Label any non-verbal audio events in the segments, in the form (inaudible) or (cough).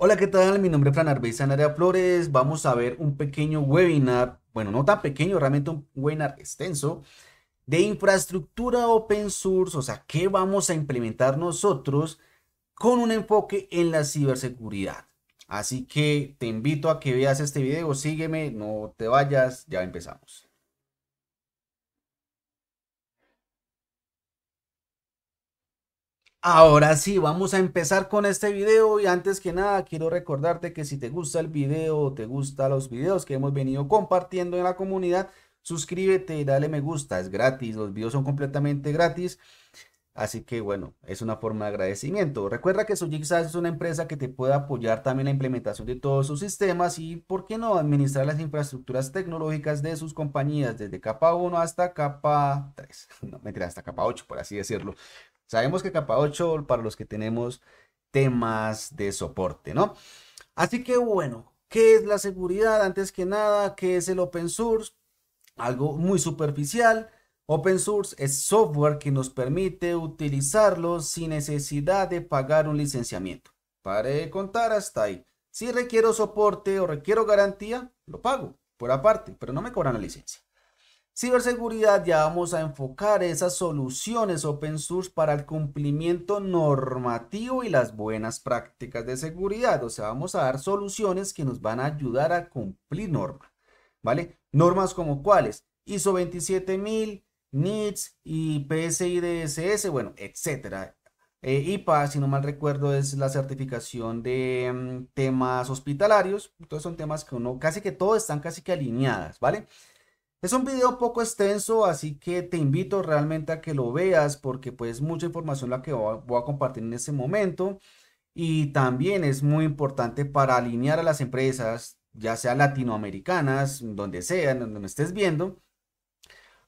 Hola, ¿qué tal? Mi nombre es Fran en área Flores. Vamos a ver un pequeño webinar, bueno, no tan pequeño, realmente un webinar extenso de infraestructura open source, o sea, qué vamos a implementar nosotros con un enfoque en la ciberseguridad. Así que te invito a que veas este video, sígueme, no te vayas, ya empezamos. Ahora sí, vamos a empezar con este video y antes que nada quiero recordarte que si te gusta el video te gustan los videos que hemos venido compartiendo en la comunidad, suscríbete y dale me gusta, es gratis, los videos son completamente gratis. Así que bueno, es una forma de agradecimiento. Recuerda que Sojigsa es una empresa que te puede apoyar también en la implementación de todos sus sistemas y, ¿por qué no?, administrar las infraestructuras tecnológicas de sus compañías desde capa 1 hasta capa 3. (laughs) No, mentira, hasta capa 8, por así decirlo. Sabemos que capa 8 para los que tenemos temas de soporte, ¿no? Así que bueno, ¿qué es la seguridad? Antes que nada, ¿qué es el open source? Algo muy superficial. Open source es software que nos permite utilizarlo sin necesidad de pagar un licenciamiento. Para de contar hasta ahí. Si requiero soporte o requiero garantía, lo pago por aparte, pero no me cobran la licencia ciberseguridad ya vamos a enfocar esas soluciones open source para el cumplimiento normativo y las buenas prácticas de seguridad. O sea, vamos a dar soluciones que nos van a ayudar a cumplir normas, ¿vale? Normas como cuáles? ISO 27000, NITS y DSS, bueno, etcétera. Eh, IPA, si no mal recuerdo, es la certificación de mm, temas hospitalarios. Entonces son temas que uno, casi que todos están casi que alineadas, ¿vale? Es un video poco extenso, así que te invito realmente a que lo veas porque pues mucha información la que voy a compartir en este momento y también es muy importante para alinear a las empresas, ya sea latinoamericanas, donde sean, donde me estés viendo,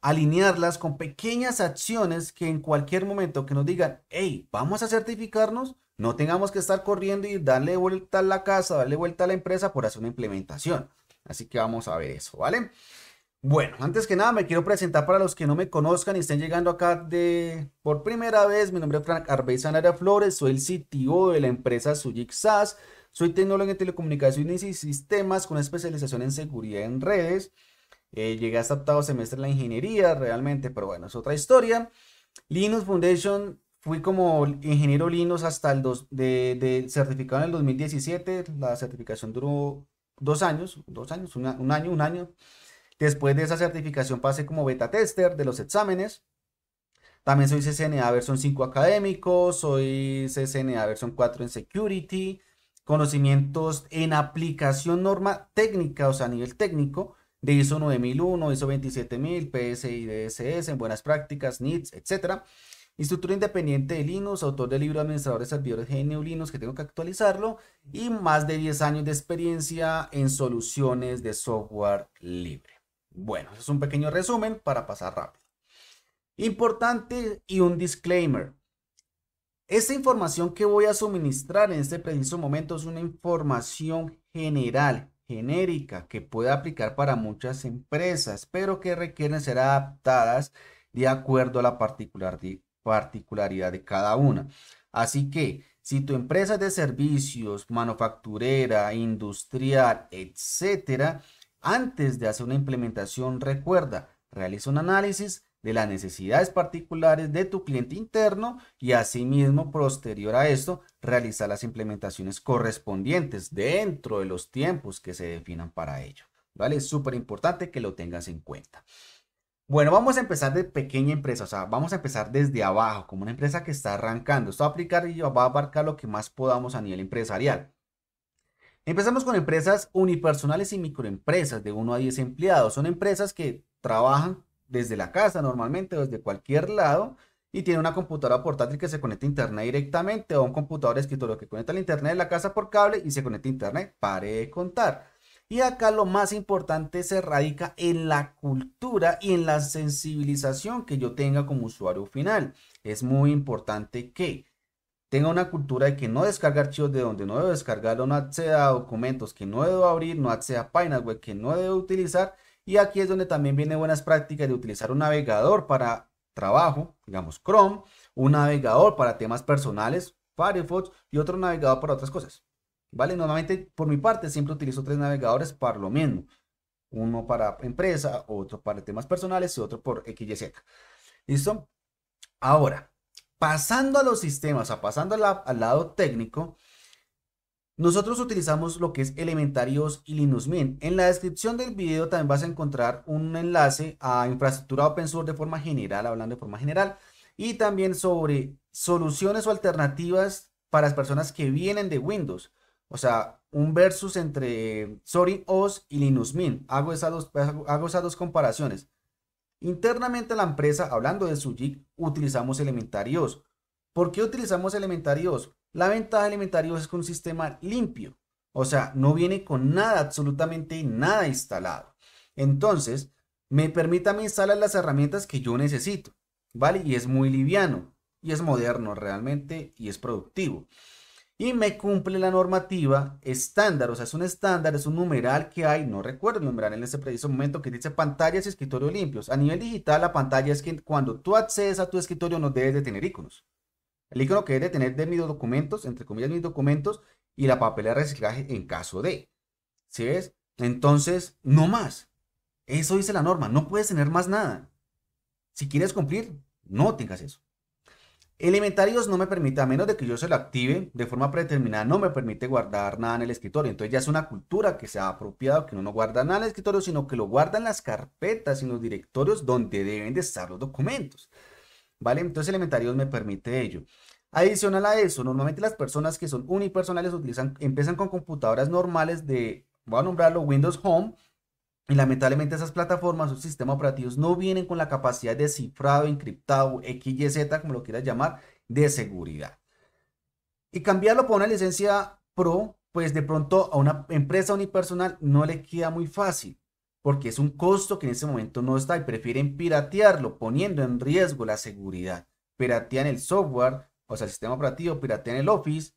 alinearlas con pequeñas acciones que en cualquier momento que nos digan, hey, vamos a certificarnos, no tengamos que estar corriendo y darle vuelta a la casa, darle vuelta a la empresa por hacer una implementación. Así que vamos a ver eso, ¿vale? Bueno, antes que nada me quiero presentar para los que no me conozcan y estén llegando acá de por primera vez. Mi nombre es Frank Arbey Sanara Flores, soy el CTO de la empresa Sujik SAS. Soy tecnólogo en telecomunicaciones y sistemas con especialización en seguridad en redes. Eh, llegué hasta octavo semestre en la ingeniería realmente, pero bueno, es otra historia. Linux Foundation, fui como ingeniero Linux hasta el de, certificado en el 2017. La certificación duró dos años, dos años, un año, un año. Después de esa certificación pasé como beta tester de los exámenes. También soy CCNA versión 5 académico, soy CCNA versión 4 en security, conocimientos en aplicación norma técnica, o sea, a nivel técnico, de ISO 9001, ISO 27000, y DSS, en buenas prácticas, NITS, etc. Instructor independiente de Linux, autor de libro administradores de Servidores GNU Linux, que tengo que actualizarlo, y más de 10 años de experiencia en soluciones de software libre. Bueno, es un pequeño resumen para pasar rápido. Importante y un disclaimer. Esta información que voy a suministrar en este preciso momento es una información general, genérica, que puede aplicar para muchas empresas, pero que requieren ser adaptadas de acuerdo a la particularidad de cada una. Así que si tu empresa es de servicios, manufacturera, industrial, etc., antes de hacer una implementación, recuerda, realiza un análisis de las necesidades particulares de tu cliente interno y asimismo, posterior a esto, realiza las implementaciones correspondientes dentro de los tiempos que se definan para ello. ¿Vale? Es súper importante que lo tengas en cuenta. Bueno, vamos a empezar de pequeña empresa, o sea, vamos a empezar desde abajo, como una empresa que está arrancando. Esto va a aplicar y va a abarcar lo que más podamos a nivel empresarial. Empezamos con empresas unipersonales y microempresas de 1 a 10 empleados. Son empresas que trabajan desde la casa normalmente, desde cualquier lado, y tienen una computadora portátil que se conecta a internet directamente o un computador de escritorio que conecta al internet de la casa por cable y se conecta a internet. Pare de contar. Y acá lo más importante se radica en la cultura y en la sensibilización que yo tenga como usuario final. Es muy importante que tenga una cultura de que no descarga archivos de donde no debo descargarlo, no acceda a documentos que no debo abrir, no acceda a páginas web que no debo utilizar. Y aquí es donde también vienen buenas prácticas de utilizar un navegador para trabajo, digamos Chrome, un navegador para temas personales, Firefox y otro navegador para otras cosas. ¿Vale? Normalmente por mi parte siempre utilizo tres navegadores para lo mismo. Uno para empresa, otro para temas personales y otro por XYZ. ¿Listo? Ahora, Pasando a los sistemas, o sea, pasando al lado técnico, nosotros utilizamos lo que es Elementarios y Linux Mint. En la descripción del video también vas a encontrar un enlace a infraestructura open source de forma general, hablando de forma general, y también sobre soluciones o alternativas para las personas que vienen de Windows. O sea, un versus entre Sorry OS y Linux Mint. Hago esas dos, hago esas dos comparaciones. Internamente la empresa, hablando de su JIC, utilizamos Elementarios. ¿Por qué utilizamos Elementarios? La ventaja de Elementarios es que un sistema limpio, o sea, no viene con nada, absolutamente nada instalado. Entonces, me permite instalar las herramientas que yo necesito, ¿vale? Y es muy liviano, y es moderno realmente, y es productivo y me cumple la normativa estándar, o sea, es un estándar, es un numeral que hay, no recuerdo el numeral en ese preciso momento que dice pantallas y escritorio limpios. A nivel digital, la pantalla es que cuando tú accedes a tu escritorio no debes de tener iconos. El icono que debe de tener de mis documentos, entre comillas mis documentos, y la papelera de reciclaje en caso de. ¿Sí ves? Entonces, no más. Eso dice la norma, no puedes tener más nada. Si quieres cumplir, no tengas eso. Elementarios no me permite, a menos de que yo se lo active de forma predeterminada, no me permite guardar nada en el escritorio. Entonces ya es una cultura que se ha apropiado, que uno no guarda nada en el escritorio, sino que lo guarda en las carpetas y en los directorios donde deben de estar los documentos. ¿Vale? Entonces Elementarios me permite ello. Adicional a eso, normalmente las personas que son unipersonales utilizan, empiezan con computadoras normales de, voy a nombrarlo Windows Home, y lamentablemente esas plataformas, sus sistemas operativos no vienen con la capacidad de cifrado, encriptado, XYZ, como lo quieras llamar, de seguridad. Y cambiarlo por una licencia Pro, pues de pronto a una empresa unipersonal no le queda muy fácil, porque es un costo que en ese momento no está y prefieren piratearlo, poniendo en riesgo la seguridad. Piratean el software, o sea, el sistema operativo, piratean el Office,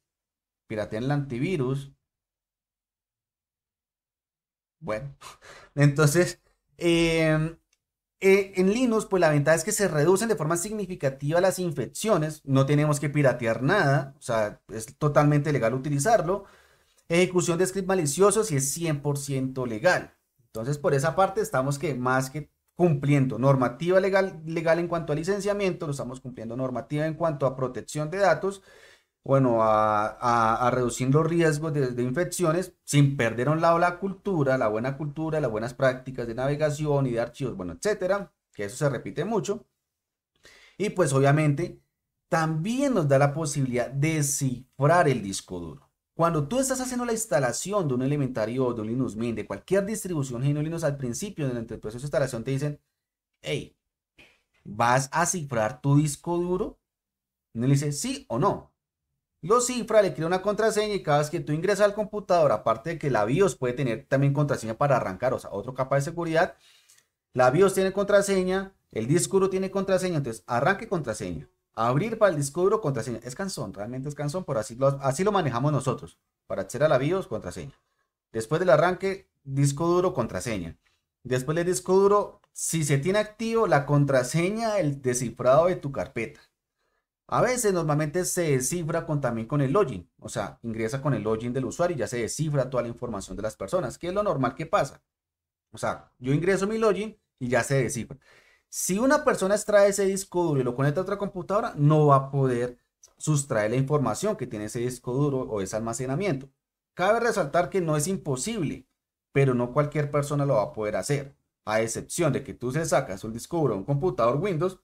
piratean el antivirus, bueno, (laughs) entonces, em, eh, en Linux, pues la ventaja es que se reducen de forma significativa las infecciones, no tenemos que piratear nada, o sea, es totalmente legal utilizarlo. Ejecución de scripts maliciosos y es 100% legal. Entonces, por esa parte estamos que más que cumpliendo normativa legal, legal en cuanto a licenciamiento, lo estamos cumpliendo normativa en cuanto a protección de datos bueno, a, a, reducir los riesgos de, infecciones sin perder a un lado la cultura, la buena cultura, las buenas prácticas de navegación y de archivos, bueno, etcétera, que eso se repite mucho. Y pues obviamente también nos da la posibilidad de cifrar el disco duro. Cuando tú estás haciendo la instalación de un elementario, de un Linux Mint, de cualquier distribución de Linux al principio, durante el proceso de instalación te dicen, hey, ¿vas a cifrar tu disco duro? Y uno dice sí o no. Lo cifra, le crea una contraseña y cada vez que tú ingresas al computador, aparte de que la BIOS puede tener también contraseña para arrancar, o sea, otro capa de seguridad, la BIOS tiene contraseña, el disco duro tiene contraseña, entonces arranque contraseña, abrir para el disco duro contraseña, es cansón, realmente es cansón, pero así lo, así lo manejamos nosotros, para acceder a la BIOS contraseña. Después del arranque, disco duro contraseña. Después del disco duro, si se tiene activo la contraseña, el descifrado de tu carpeta. A veces normalmente se descifra también con el login, o sea, ingresa con el login del usuario y ya se descifra toda la información de las personas, que es lo normal que pasa. O sea, yo ingreso mi login y ya se descifra. Si una persona extrae ese disco duro y lo conecta a otra computadora, no va a poder sustraer la información que tiene ese disco duro o ese almacenamiento. Cabe resaltar que no es imposible, pero no cualquier persona lo va a poder hacer, a excepción de que tú se sacas un disco duro a un computador Windows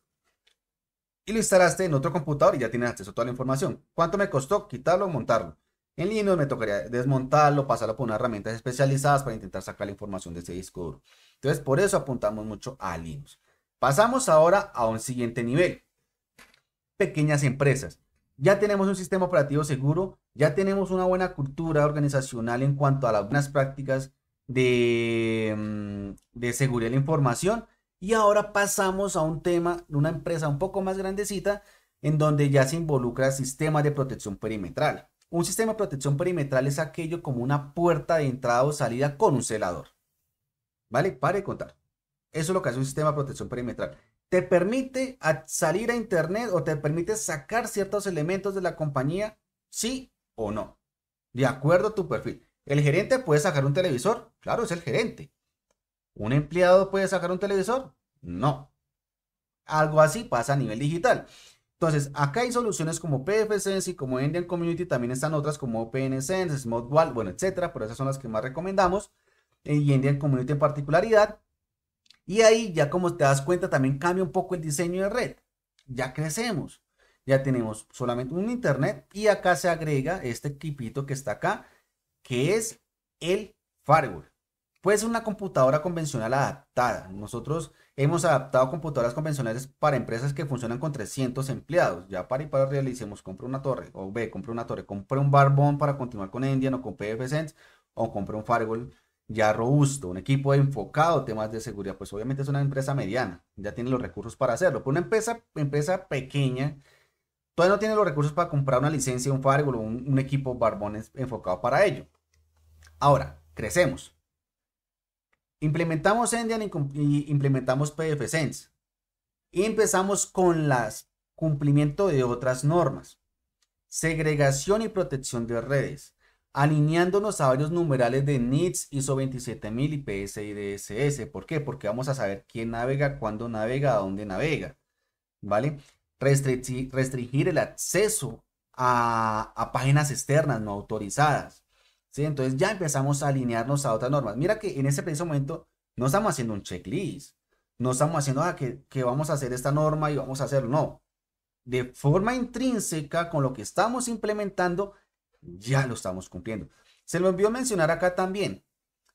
y lo instalaste en otro computador y ya tienes acceso a toda la información. ¿Cuánto me costó quitarlo o montarlo? En Linux me tocaría desmontarlo, pasarlo por unas herramientas especializadas para intentar sacar la información de ese disco duro. Entonces, por eso apuntamos mucho a Linux. Pasamos ahora a un siguiente nivel. Pequeñas empresas. Ya tenemos un sistema operativo seguro, ya tenemos una buena cultura organizacional en cuanto a las buenas prácticas de, mm, de seguridad de la información y ahora pasamos a un tema, de una empresa un poco más grandecita, en donde ya se involucra sistemas de protección perimetral. Un sistema de protección perimetral es aquello como una puerta de entrada o salida con un celador. ¿Vale? Para contar. Eso es lo que hace un sistema de protección perimetral. Te permite salir a internet o te permite sacar ciertos elementos de la compañía, sí o no. De acuerdo a tu perfil. ¿El gerente puede sacar un televisor? Claro, es el gerente. ¿Un empleado puede sacar un televisor? No. Algo así pasa a nivel digital. Entonces, acá hay soluciones como PFSense y como Indian Community, también están otras como PNSense, SmartWall, bueno, etcétera, pero esas son las que más recomendamos, eh, y Indian Community en particularidad. Y ahí ya como te das cuenta también cambia un poco el diseño de red. Ya crecemos, ya tenemos solamente un internet y acá se agrega este equipito que está acá, que es el firewall pues una computadora convencional adaptada. Nosotros hemos adaptado computadoras convencionales para empresas que funcionan con 300 empleados. Ya para y para realicemos, compra una torre, o ve, compre una torre, compre un Barbón para continuar con Indian o con PFSense, o compre un Firewall ya robusto, un equipo enfocado temas de seguridad. Pues obviamente es una empresa mediana, ya tiene los recursos para hacerlo. Pero una empresa, empresa pequeña todavía no tiene los recursos para comprar una licencia, un Firewall o un equipo Barbón enfocado para ello. Ahora, crecemos Implementamos Endian y, implementamos PFSense. Y empezamos con las cumplimiento de otras normas. Segregación y protección de redes, alineándonos a varios numerales de NITS, ISO 27000 y DSS. ¿Por qué? Porque vamos a saber quién navega, cuándo navega, a dónde navega. ¿Vale? Restringir, el acceso a páginas externas no autorizadas. Entonces ya empezamos a alinearnos a otras normas. Mira que en ese preciso momento no estamos haciendo un checklist, no estamos haciendo ah, que, vamos a hacer esta norma y vamos a hacerlo, no. De forma intrínseca con lo que estamos implementando, ya lo estamos cumpliendo. Se lo envió a mencionar acá también,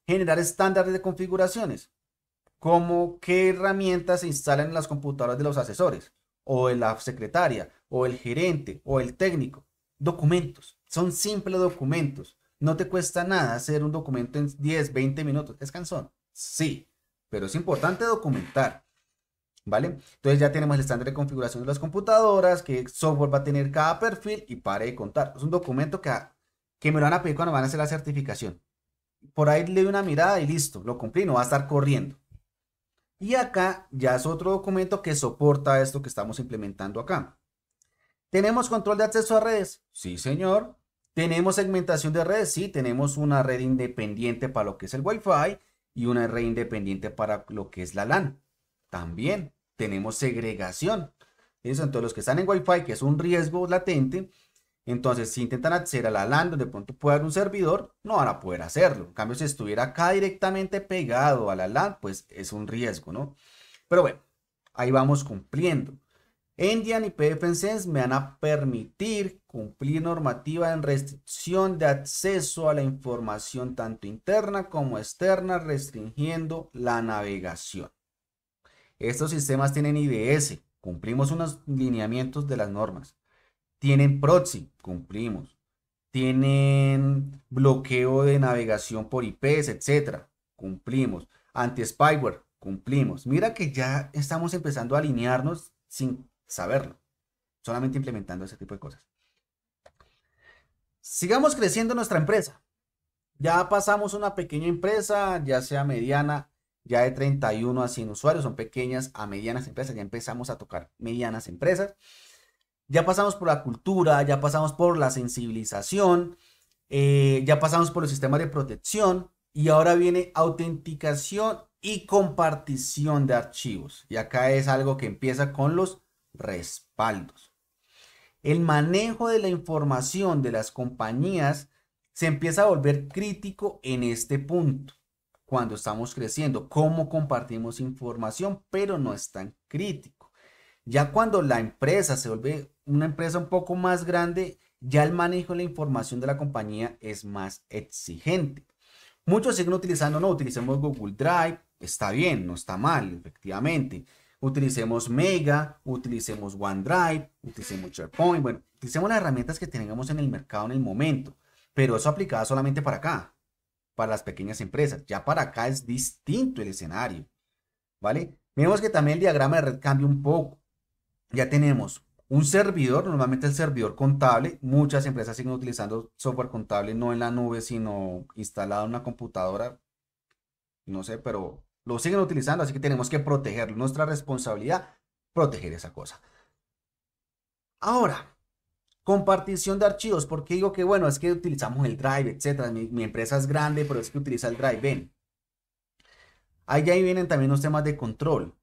generar estándares de configuraciones, como qué herramientas se instalan en las computadoras de los asesores, o en la secretaria, o el gerente, o el técnico. Documentos, son simples documentos. No te cuesta nada hacer un documento en 10, 20 minutos. ¿Es cansón? Sí, pero es importante documentar. ¿Vale? Entonces ya tenemos el estándar de configuración de las computadoras, qué software va a tener cada perfil y para de contar. Es un documento que, que me lo van a pedir cuando van a hacer la certificación. Por ahí le doy una mirada y listo, lo cumplí, no va a estar corriendo. Y acá ya es otro documento que soporta esto que estamos implementando acá. ¿Tenemos control de acceso a redes? Sí, señor. ¿Tenemos segmentación de redes? Sí, tenemos una red independiente para lo que es el Wi-Fi y una red independiente para lo que es la LAN. También tenemos segregación. Eso, entonces los que están en Wi-Fi, que es un riesgo latente, entonces si intentan acceder a la LAN donde pronto pueda haber un servidor, no van a poder hacerlo. En cambio, si estuviera acá directamente pegado a la LAN, pues es un riesgo, ¿no? Pero bueno, ahí vamos cumpliendo. Endian y pfSense me van a permitir Cumplir normativa en restricción de acceso a la información tanto interna como externa, restringiendo la navegación. Estos sistemas tienen IDS, cumplimos unos lineamientos de las normas. Tienen proxy, cumplimos. Tienen bloqueo de navegación por IPs, etcétera, cumplimos. Anti-spyware, cumplimos. Mira que ya estamos empezando a alinearnos sin saberlo, solamente implementando ese tipo de cosas. Sigamos creciendo nuestra empresa. Ya pasamos una pequeña empresa, ya sea mediana, ya de 31 a 100 usuarios, son pequeñas a medianas empresas, ya empezamos a tocar medianas empresas. Ya pasamos por la cultura, ya pasamos por la sensibilización, eh, ya pasamos por los sistemas de protección y ahora viene autenticación y compartición de archivos. Y acá es algo que empieza con los respaldos el manejo de la información de las compañías se empieza a volver crítico en este punto, cuando estamos creciendo, cómo compartimos información, pero no es tan crítico. Ya cuando la empresa se vuelve una empresa un poco más grande, ya el manejo de la información de la compañía es más exigente. Muchos siguen utilizando, no, utilicemos Google Drive, está bien, no está mal, efectivamente utilicemos Mega, utilicemos OneDrive, utilicemos SharePoint, bueno, utilicemos las herramientas que tengamos en el mercado en el momento, pero eso aplicada solamente para acá, para las pequeñas empresas. Ya para acá es distinto el escenario, ¿vale? Vemos que también el diagrama de red cambia un poco. Ya tenemos un servidor, normalmente el servidor contable, muchas empresas siguen utilizando software contable no en la nube, sino instalado en una computadora, no sé, pero lo siguen utilizando, así que tenemos que protegerlo. Nuestra responsabilidad, proteger esa cosa. Ahora, compartición de archivos. Porque digo que, bueno, es que utilizamos el Drive, etcétera. Mi, empresa es grande, pero es que utiliza el Drive. Ven. Ahí, ahí vienen también los temas de control.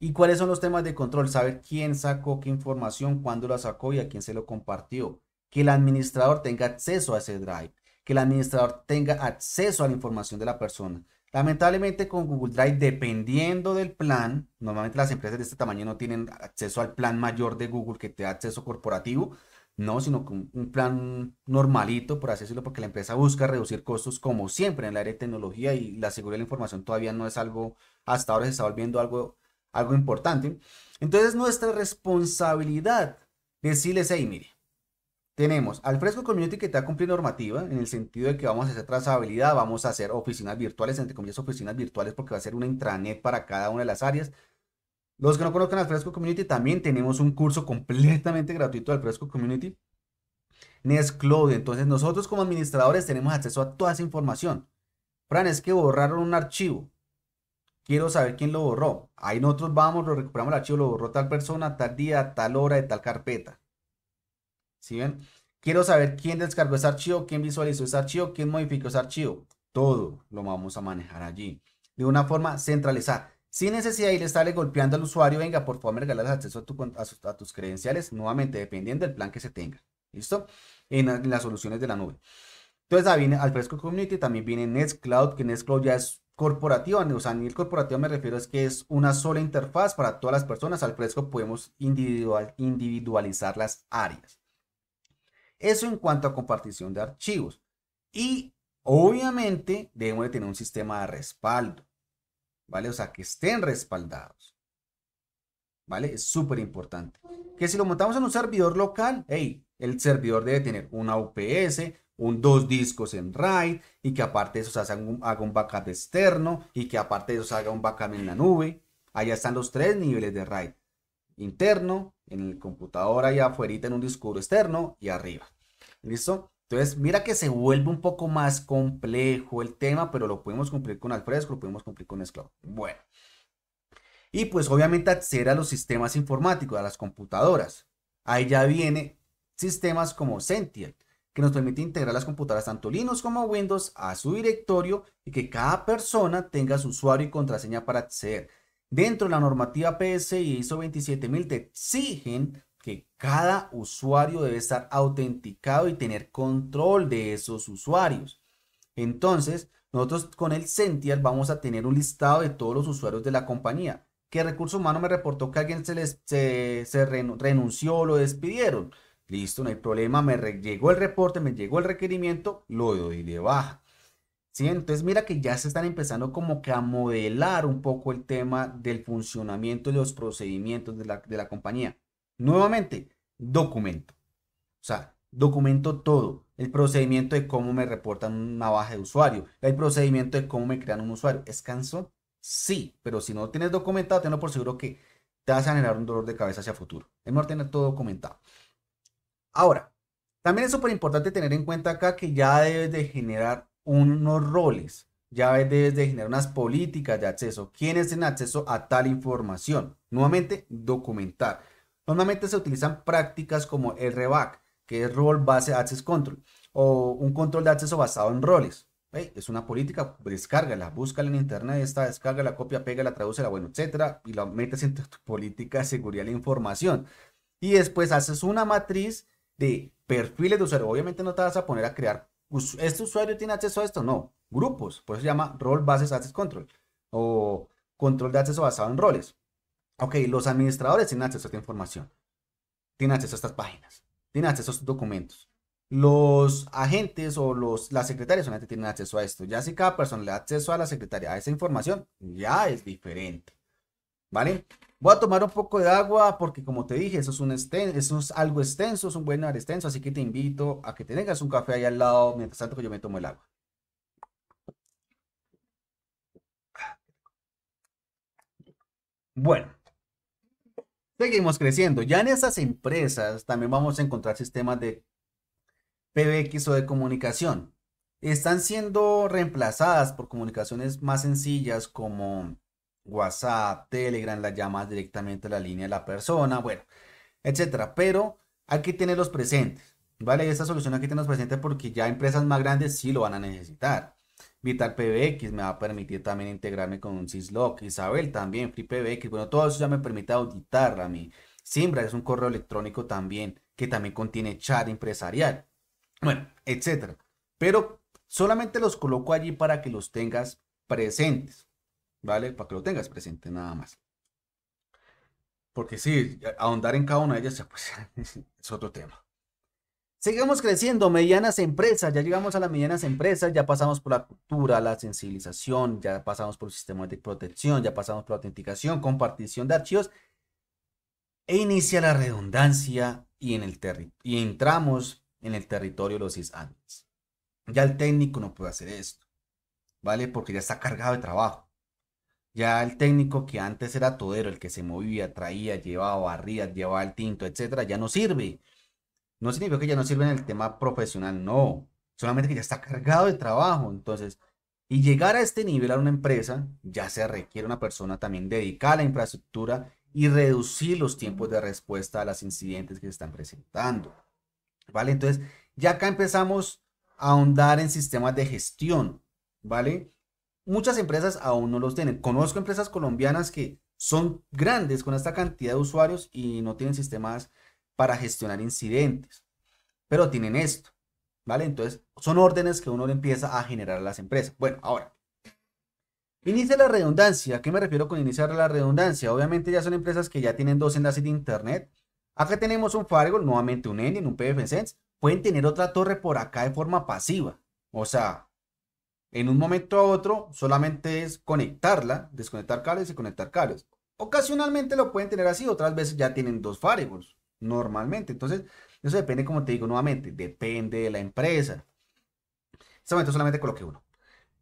¿Y cuáles son los temas de control? Saber quién sacó qué información, cuándo la sacó y a quién se lo compartió. Que el administrador tenga acceso a ese drive. Que el administrador tenga acceso a la información de la persona. Lamentablemente con Google Drive, dependiendo del plan, normalmente las empresas de este tamaño no tienen acceso al plan mayor de Google que te da acceso corporativo, no, sino con un plan normalito, por así decirlo, porque la empresa busca reducir costos como siempre en el área de tecnología y la seguridad de la información todavía no es algo, hasta ahora se está volviendo algo, algo importante. Entonces nuestra responsabilidad decirles, hey, mire, tenemos al Fresco Community que está cumpliendo normativa en el sentido de que vamos a hacer trazabilidad, vamos a hacer oficinas virtuales, entre comillas oficinas virtuales, porque va a ser una intranet para cada una de las áreas. Los que no conozcan al Fresco Community, también tenemos un curso completamente gratuito del Fresco Community. NesCloud. entonces nosotros como administradores tenemos acceso a toda esa información. Fran, es que borraron un archivo. Quiero saber quién lo borró. Ahí nosotros vamos, lo recuperamos el archivo, lo borró tal persona, tal día, tal hora, de tal carpeta. Si ven? Quiero saber quién descargó ese archivo, quién visualizó ese archivo, quién modificó ese archivo. Todo lo vamos a manejar allí. De una forma centralizada. Sin necesidad de irle a estarle golpeando al usuario, venga, por favor, me regalas acceso a, tus credenciales, nuevamente, dependiendo del plan que se tenga. ¿Listo? En, las soluciones de la nube. Entonces, ahí viene Alfresco Community, también viene Nextcloud, que Nextcloud ya es corporativa, o sea, a nivel corporativo me refiero es que es una sola interfaz para todas las personas. Al fresco podemos individualizar las áreas. Eso en cuanto a compartición de archivos. Y obviamente debemos de tener un sistema de respaldo, ¿vale? O sea, que estén respaldados, ¿vale? Es súper importante. Que si lo montamos en un servidor local, hey, el servidor debe tener una UPS, un dos discos en RAID y que aparte de eso haga un, backup externo y que aparte de eso haga un backup en la nube. Allá están los tres niveles de RAID interno, en el computador allá afuera en un disco externo y arriba. ¿Listo? Entonces, mira que se vuelve un poco más complejo el tema, pero lo podemos cumplir con Alfresco, lo podemos cumplir con Esclavo. Bueno. Y pues obviamente acceder a los sistemas informáticos, a las computadoras. Ahí ya viene sistemas como Sentinel, que nos permite integrar las computadoras tanto Linux como Windows a su directorio y que cada persona tenga su usuario y contraseña para acceder dentro de la normativa PSI ISO 27000 te exigen que cada usuario debe estar autenticado y tener control de esos usuarios. Entonces, nosotros con el Cential vamos a tener un listado de todos los usuarios de la compañía. ¿Qué Recurso Humano me reportó que alguien se, les, renunció o lo despidieron. Listo, no hay problema, me llegó el reporte, me llegó el requerimiento, lo doy de baja. Entonces mira que ya se están empezando como que a modelar un poco el tema del funcionamiento de los procedimientos de la, compañía. Nuevamente, documento. O sea, documento todo. El procedimiento de cómo me reportan una baja de usuario. El procedimiento de cómo me crean un usuario. ¿Es canso? Sí, pero si no lo tienes documentado, tenlo por seguro que te vas a generar un dolor de cabeza hacia futuro. Es mejor tener todo documentado. Ahora, también es súper importante tener en cuenta acá que ya debes de generar unos roles, ya debes de generar unas políticas de acceso, quiénes tienen acceso a tal información. Nuevamente, documentar. Normalmente se utilizan prácticas como el RBAC, que es Role Base Access Control, o un control de acceso basado en roles. es una política, descárgala, búscala en internet, descarga la copia, traduce, la bueno, etcétera, y la metes en tu política de seguridad de la información. Y después haces una matriz de perfiles de usuario. Obviamente no te vas a poner a crear ¿este usuario tiene acceso a esto? No. Grupos, por eso se llama Role Bases Access Control o control de acceso basado en roles. Ok, los administradores tienen acceso a esta información, tienen acceso a estas páginas, tienen acceso a estos documentos. Los agentes o los, las secretarias solamente tienen acceso a esto. Ya si cada persona le da acceso a la secretaria a esa información, ya es diferente. ¿Vale? Voy a tomar un poco de agua porque, como te dije, eso es, algo extenso, es un buen extenso, así que te invito a que te tengas un café ahí al lado mientras tanto que yo me tomo el agua. Bueno, seguimos creciendo. Ya en esas empresas también vamos a encontrar sistemas de PBX o de comunicación. Están siendo reemplazadas por comunicaciones más sencillas como WhatsApp, Telegram, las llamas directamente a la línea de la persona, bueno, etcétera. Pero hay que tenerlos presentes, ¿vale? Esta solución hay que tenerlos presentes porque ya empresas más grandes sí lo van a necesitar. Vital PBX me va a permitir también integrarme con un Syslog, Isabel también, Free PBX, bueno, todo eso ya me permite auditar a mi Simbra es un correo electrónico también que también contiene chat empresarial, bueno, etcétera. Pero solamente los coloco allí para que los tengas presentes. ¿vale? Para que lo tengas presente nada más. Porque sí, ahondar en cada una de ellas pues, (laughs) es otro tema. Seguimos creciendo, medianas empresas, ya llegamos a las medianas empresas, ya pasamos por la cultura, la sensibilización, ya pasamos por sistema de protección, ya pasamos por autenticación, compartición de archivos e inicia la redundancia y, en el y entramos en el territorio de los sysadmins. Ya el técnico no puede hacer esto, ¿vale? Porque ya está cargado de trabajo. Ya el técnico que antes era todero, el que se movía, traía, llevaba, barría, llevaba el tinto, etcétera, ya no sirve. No significa que ya no sirve en el tema profesional, no. Solamente que ya está cargado de trabajo. Entonces, y llegar a este nivel a una empresa, ya se requiere una persona también dedicada a la infraestructura y reducir los tiempos de respuesta a los incidentes que se están presentando. ¿Vale? Entonces, ya acá empezamos a ahondar en sistemas de gestión, ¿vale? Muchas empresas aún no los tienen. Conozco empresas colombianas que son grandes con esta cantidad de usuarios y no tienen sistemas para gestionar incidentes, pero tienen esto, ¿vale? Entonces, son órdenes que uno le empieza a generar a las empresas. Bueno, ahora, inicia la redundancia. ¿A qué me refiero con iniciar la redundancia? Obviamente ya son empresas que ya tienen dos enlaces de internet. Acá tenemos un firewall, nuevamente un en un PFSense. Pueden tener otra torre por acá de forma pasiva. O sea, en un momento a otro solamente es conectarla, desconectar cables y conectar cables. Ocasionalmente lo pueden tener así, otras veces ya tienen dos firewalls, normalmente. Entonces, eso depende, como te digo nuevamente, depende de la empresa. En este momento solamente coloqué uno.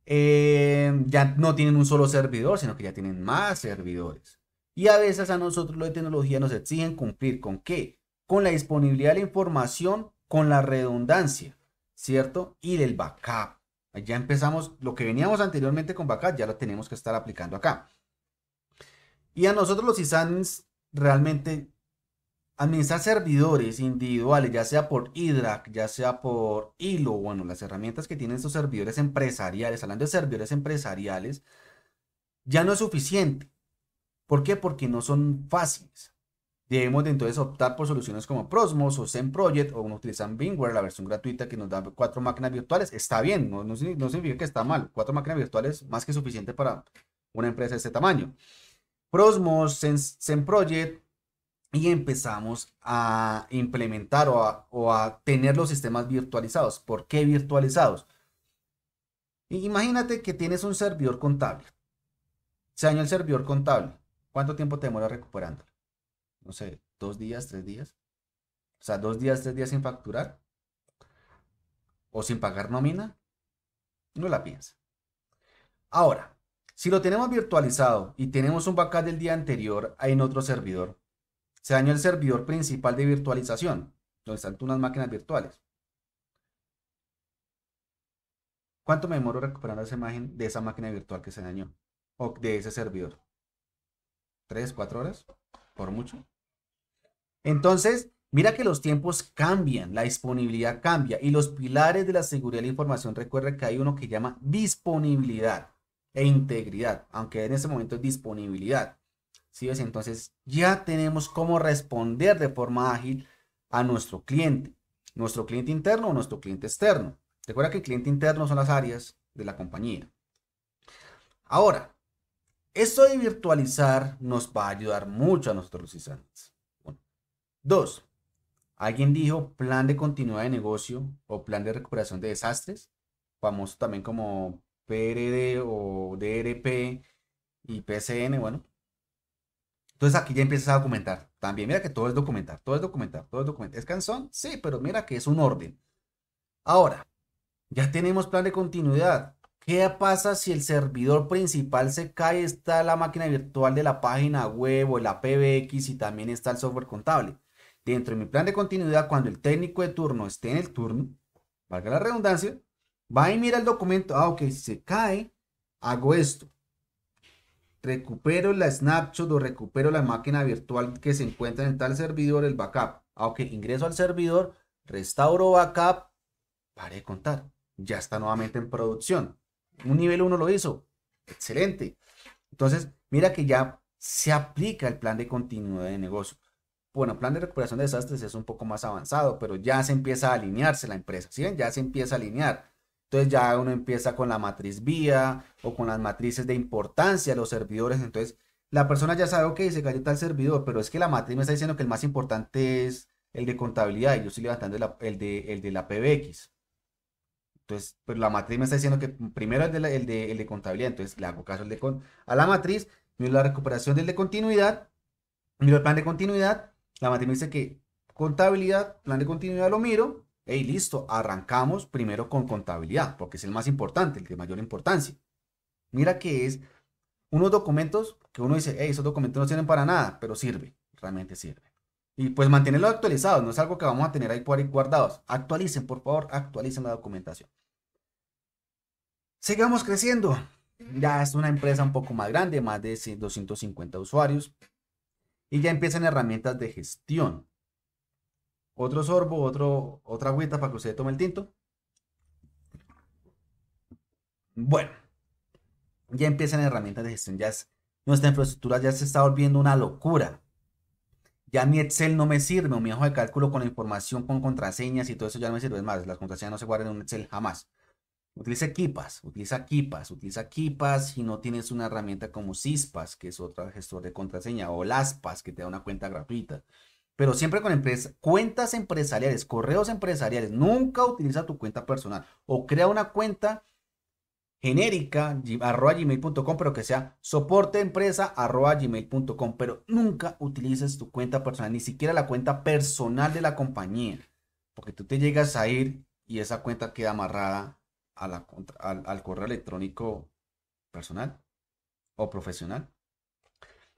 Eh, ya no tienen un solo servidor, sino que ya tienen más servidores. Y a veces a nosotros los de tecnología nos exigen cumplir con qué? Con la disponibilidad de la información, con la redundancia, ¿cierto? Y del backup. Ya empezamos, lo que veníamos anteriormente con Bacat ya lo tenemos que estar aplicando acá. Y a nosotros los ISANs realmente administrar servidores individuales, ya sea por IDRAC, ya sea por Hilo, bueno, las herramientas que tienen estos servidores empresariales, hablando de servidores empresariales, ya no es suficiente. ¿Por qué? Porque no son fáciles. Debemos entonces optar por soluciones como Prosmos o Zen o uno utilizan Bingware, la versión gratuita que nos da cuatro máquinas virtuales. Está bien, no, no, significa que está mal. Cuatro máquinas virtuales más que suficiente para una empresa de este tamaño. Prosmos, Zen, y empezamos a implementar o a, o a tener los sistemas virtualizados. ¿Por qué virtualizados? Imagínate que tienes un servidor contable. Se dañó el servidor contable. ¿Cuánto tiempo te demora recuperando? no sé, dos días, tres días. O sea, dos días, tres días sin facturar o sin pagar nómina, no la piensa. Ahora, si lo tenemos virtualizado y tenemos un backup del día anterior en otro servidor, se dañó el servidor principal de virtualización, donde están unas máquinas virtuales. ¿Cuánto me demoro recuperando esa imagen de esa máquina virtual que se dañó? O de ese servidor. ¿Tres, cuatro horas? Por mucho. Entonces, mira que los tiempos cambian, la disponibilidad cambia y los pilares de la seguridad de la información, recuerda que hay uno que llama disponibilidad e integridad, aunque en ese momento es disponibilidad. Entonces, ya tenemos cómo responder de forma ágil a nuestro cliente, nuestro cliente interno o nuestro cliente externo. Recuerda que el cliente interno son las áreas de la compañía. Ahora, esto de virtualizar nos va a ayudar mucho a nuestros usuarios. Dos, alguien dijo plan de continuidad de negocio o plan de recuperación de desastres, famoso también como PRD o DRP y PCN, bueno. Entonces aquí ya empiezas a documentar. También mira que todo es documentar, todo es documentar, todo es documentar. ¿Es canzón? Sí, pero mira que es un orden. Ahora, ya tenemos plan de continuidad. ¿Qué pasa si el servidor principal se cae? Está la máquina virtual de la página web o la PBX y también está el software contable dentro de mi plan de continuidad, cuando el técnico de turno esté en el turno, valga la redundancia, va y mira el documento. Ah, ok, si se cae, hago esto. Recupero la snapshot o recupero la máquina virtual que se encuentra en tal servidor, el backup. Ah, ok, ingreso al servidor, restauro backup, para de contar. Ya está nuevamente en producción. Un nivel 1 lo hizo. Excelente. Entonces, mira que ya se aplica el plan de continuidad de negocio bueno, plan de recuperación de desastres es un poco más avanzado, pero ya se empieza a alinearse la empresa, ¿sí ven? Ya se empieza a alinear. Entonces ya uno empieza con la matriz vía o con las matrices de importancia los servidores. Entonces la persona ya sabe, ok, se cayó tal servidor, pero es que la matriz me está diciendo que el más importante es el de contabilidad y yo estoy levantando el, de, la PBX. Entonces, pero pues, la matriz me está diciendo que primero el de, el, de el de, contabilidad, entonces le hago caso a la matriz, miro la recuperación del de continuidad, miro el plan de continuidad la matriz dice que contabilidad, plan de continuidad lo miro. Y listo, arrancamos primero con contabilidad, porque es el más importante, el de mayor importancia. Mira que es unos documentos que uno dice, hey, esos documentos no sirven para nada, pero sirve, realmente sirve. Y pues mantenerlos actualizados, no es algo que vamos a tener ahí guardados. Actualicen, por favor, actualicen la documentación. Sigamos creciendo. Ya es una empresa un poco más grande, más de 250 usuarios. Y ya empiezan herramientas de gestión. Otro sorbo, otro, otra agüita para que usted tome el tinto. Bueno, ya empiezan herramientas de gestión. Ya nuestra infraestructura ya se está volviendo una locura. Ya mi Excel no me sirve, o mi hoja de cálculo con la información, con contraseñas y todo eso ya no me sirve. Es más, las contraseñas no se guardan en un Excel jamás. Utiliza equipas, utiliza equipas, utiliza equipas si no tienes una herramienta como Cispas, que es otro gestor de contraseña, o Laspas, que te da una cuenta gratuita. Pero siempre con empresas, cuentas empresariales, correos empresariales. Nunca utiliza tu cuenta personal o crea una cuenta genérica arroba gmail.com, pero que sea soporte empresa arroba gmail.com. Pero nunca utilices tu cuenta personal, ni siquiera la cuenta personal de la compañía, porque tú te llegas a ir y esa cuenta queda amarrada al, correo electrónico personal o profesional.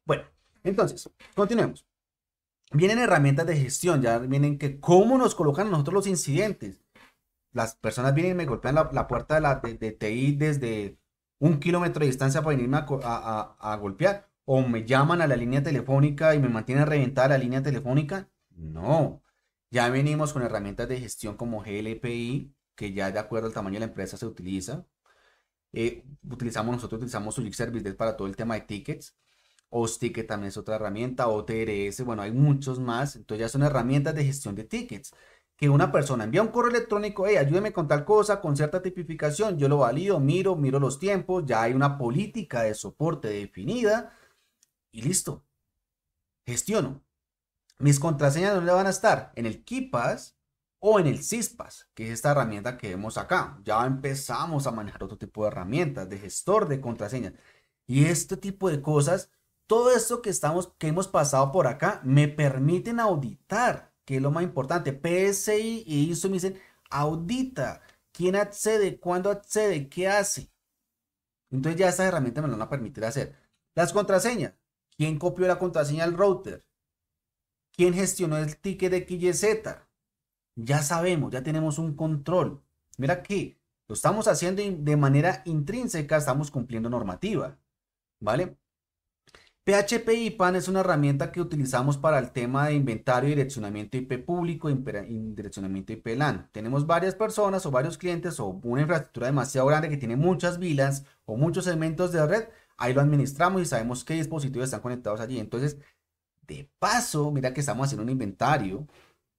Bueno, entonces, continuemos. Vienen herramientas de gestión, ya vienen que cómo nos colocan nosotros los incidentes. Las personas vienen y me golpean la, puerta de, la, de, TI desde un kilómetro de distancia para venirme a, golpear. O me llaman a la línea telefónica y me mantienen reventada la línea telefónica. No, ya venimos con herramientas de gestión como GLPI, que ya de acuerdo al tamaño de la empresa se utiliza. Eh, utilizamos, nosotros utilizamos Sujic Service para todo el tema de tickets. Ticket también es otra herramienta, OTRS, bueno, hay muchos más. Entonces ya son herramientas de gestión de tickets. Que una persona envía un correo electrónico, hey, ayúdeme con tal cosa, con cierta tipificación, yo lo valido, miro, miro los tiempos, ya hay una política de soporte definida y listo. Gestiono. Mis contraseñas ¿dónde van a estar en el KeePass o en el CISPAS, que es esta herramienta que vemos acá. Ya empezamos a manejar otro tipo de herramientas, de gestor de contraseñas. Y este tipo de cosas, todo esto que, estamos, que hemos pasado por acá, me permiten auditar, que es lo más importante. PSI y ISO me dicen, audita, quién accede, cuándo accede, qué hace. Entonces ya estas herramientas me lo van a permitir hacer. Las contraseñas, quién copió la contraseña al router, quién gestionó el ticket de XYZ, ya sabemos, ya tenemos un control. Mira que lo estamos haciendo de manera intrínseca, estamos cumpliendo normativa. ¿Vale? PHP IPAN es una herramienta que utilizamos para el tema de inventario, y direccionamiento IP público, direccionamiento IP LAN. Tenemos varias personas o varios clientes o una infraestructura demasiado grande que tiene muchas vilas o muchos segmentos de red. Ahí lo administramos y sabemos qué dispositivos están conectados allí. Entonces, de paso, mira que estamos haciendo un inventario,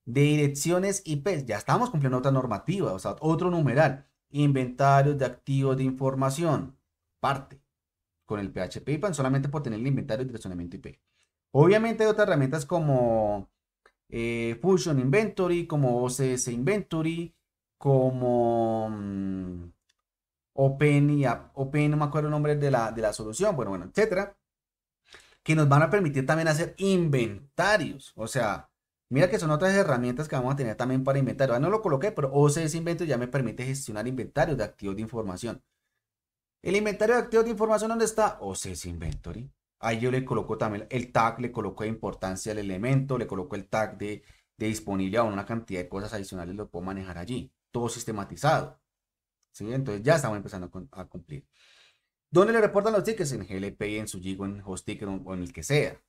de direcciones IP. Ya estamos cumpliendo otra normativa, o sea, otro numeral. Inventarios de activos de información. Parte. Con el PHP IPAN solamente por tener el inventario de direccionamiento IP. Obviamente hay otras herramientas como eh, Fusion Inventory, como OCS Inventory, como mm, Open, y, Open, no me acuerdo el nombre de la, de la solución, bueno, bueno, etcétera, que nos van a permitir también hacer inventarios. O sea, Mira que son otras herramientas que vamos a tener también para inventario. Ah, no lo coloqué, pero OCS Inventory ya me permite gestionar inventarios de activos de información. El inventario de activos de información, ¿dónde está? OCS Inventory. Ahí yo le coloco también el tag, le coloco de importancia al elemento, le coloco el tag de, disponibilidad disponibilidad, una cantidad de cosas adicionales lo puedo manejar allí. Todo sistematizado. ¿Sí? Entonces ya estamos empezando a cumplir. ¿Dónde le reportan los tickets? En GLP, en su GIGO, en ticket, o en el que sea.